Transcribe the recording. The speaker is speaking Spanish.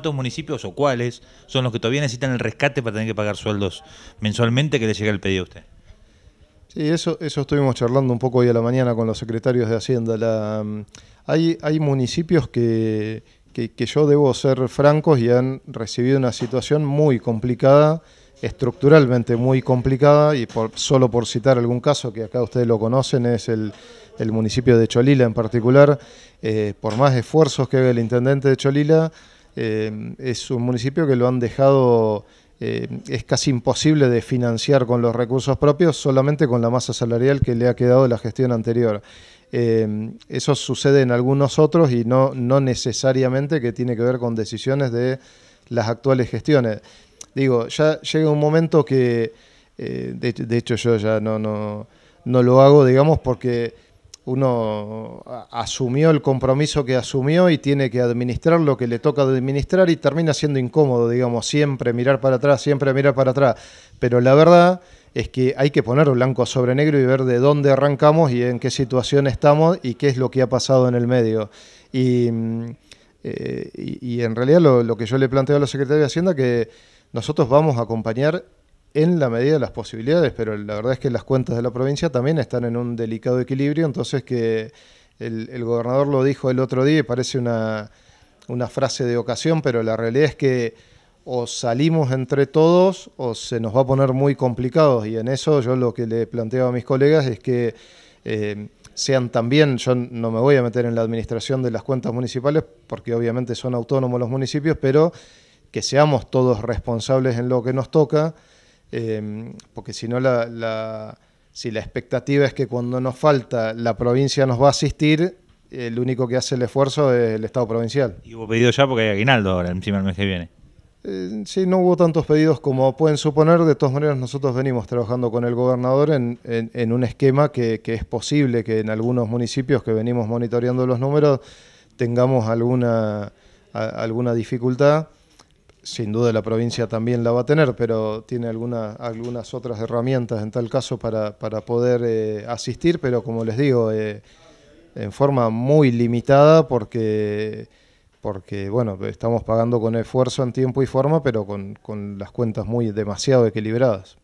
¿Cuántos municipios o cuáles son los que todavía necesitan el rescate para tener que pagar sueldos mensualmente que le llega el pedido a usted? Sí, eso, eso estuvimos charlando un poco hoy a la mañana con los secretarios de Hacienda. Mm, hay, hay municipios que, que, yo debo ser francos y han recibido una situación muy complicada, estructuralmente muy complicada, y por, solo por citar algún caso que acá ustedes lo conocen, es el, municipio de Cholila en particular, eh, por más esfuerzos que haga el intendente de Cholila, eh, es un municipio que lo han dejado, eh, es casi imposible de financiar con los recursos propios, solamente con la masa salarial que le ha quedado de la gestión anterior. Eh, eso sucede en algunos otros y no, no necesariamente que tiene que ver con decisiones de las actuales gestiones. Digo, ya llega un momento que, de, hecho yo ya no, no lo hago, digamos, porque uno asumió el compromiso que asumió y tiene que administrar lo que le toca administrar y termina siendo incómodo, digamos, siempre mirar para atrás, siempre mirar para atrás. Pero la verdad es que hay que poner blanco sobre negro y ver de dónde arrancamos y en qué situación estamos y qué es lo que ha pasado en el medio. Y, mm, eh, en realidad lo, que yo le planteo a la Secretaría de Hacienda que nosotros vamos a acompañar en la medida de las posibilidades, pero la verdad es que las cuentas de la provincia también están en un delicado equilibrio, entonces que el, gobernador lo dijo el otro día y parece una, frase de ocasión, pero la realidad es que o salimos entre todos o se nos va a poner muy complicado, y en eso yo lo que le planteo a mis colegas es que... Eh, sean también, yo no me voy a meter en la administración de las cuentas municipales porque obviamente son autónomos los municipios, pero que seamos todos responsables en lo que nos toca, Em, porque si no, la, si la expectativa es que cuando nos falta la provincia nos va a asistir, el único que hace el esfuerzo es el Estado provincial. Y hubo pedido ya porque hay aguinaldo ahora, encima el mes que viene. Eh, sí, no hubo tantos pedidos como pueden suponer. De todas maneras, nosotros venimos trabajando con el gobernador en, un esquema que, es posible que en algunos municipios que venimos monitoreando los números tengamos alguna, alguna dificultad sin duda la provincia también la va a tener, pero tiene alguna, algunas otras herramientas en tal caso para, poder eh, asistir, pero como les digo, eh, en forma muy limitada porque, porque, bueno, estamos pagando con esfuerzo en tiempo y forma, pero con, con las cuentas muy demasiado equilibradas.